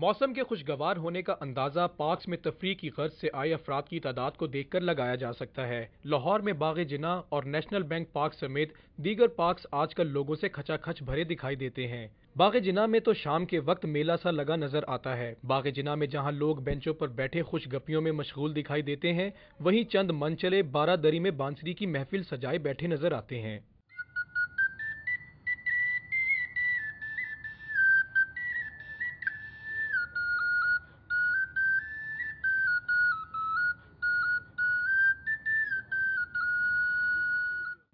मौसम के खुशगवार होने का अंदाजा पार्क में तफरी की गर्ज से आए अफराद की तादाद को देखकर लगाया जा सकता है लाहौर में बाग जिना और नेशनल बैंक पार्क समेत दीगर पार्क्स आजकल लोगों से खचाखच भरे दिखाई देते हैं बाग जिना में तो शाम के वक्त मेला सा लगा नजर आता है बाग जिना में जहां लोग बेंचों पर बैठे खुश गपियों में मशगूल दिखाई देते हैं वहीं चंद मनचले बारादरी में बांसरी की महफिल सजाए बैठे नजर आते हैं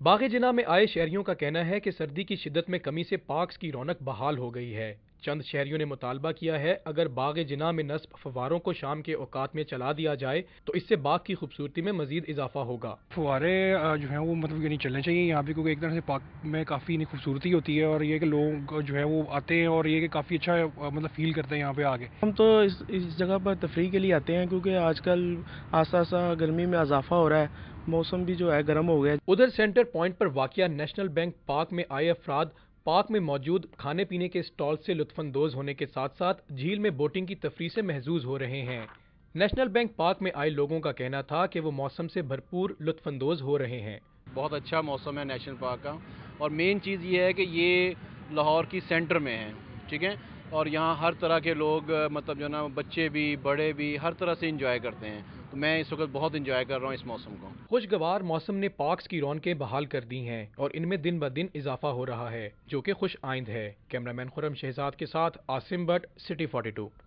बागे जिना में आए शहरियों का कहना है कि सर्दी की शिद्दत में कमी से पार्क्स की रौनक बहाल हो गई है चंद शहरियों ने मुतालबा किया है अगर बाग जिना में नस्ब फवारों को शाम के औकात में चला दिया जाए तो इससे बाग की खूबसूरती में मजीद इजाफा होगा फुवारे जो है वो मतलब यानी चलने चाहिए यहाँ पे क्योंकि एक तरह से पार्क में काफ़ी खूबसूरती होती है और ये कि लोग जो है वो आते हैं और ये कि काफ़ी अच्छा मतलब फील करते हैं यहाँ पे आगे हम तो इस इस जगह पर तफरी के लिए आते हैं क्योंकि आजकल आसा आस्ता गर्मी में इजाफा हो रहा है मौसम भी जो है गर्म हो गया उधर सेंटर पॉइंट पर वाकया नेशनल बैंक पार्क में आए अफराद पार्क में मौजूद खाने पीने के स्टॉल से लुत्फानंदोज होने के साथ साथ झील में बोटिंग की तफरी से महजूज हो रहे हैं नेशनल बैंक पार्क में आए लोगों का कहना था कि वो मौसम से भरपूर लुत्फानंदोज हो रहे हैं बहुत अच्छा मौसम है नेशनल पार्क का और मेन चीज़ ये है कि ये लाहौर की सेंटर में है ठीक है और यहाँ हर तरह के लोग मतलब जो ना बच्चे भी बड़े भी हर तरह से इंजॉय करते हैं तो मैं इस वक्त बहुत इंजॉय कर रहा हूँ इस मौसम को खुशगवार मौसम ने पार्क्स की रौनकें बहाल कर दी हैं और इनमें दिन ब दिन इजाफा हो रहा है जो कि खुश आइंद है कैमरामैन खुरम शहजाद के साथ आसिम भट्ट सिटी फोर्टी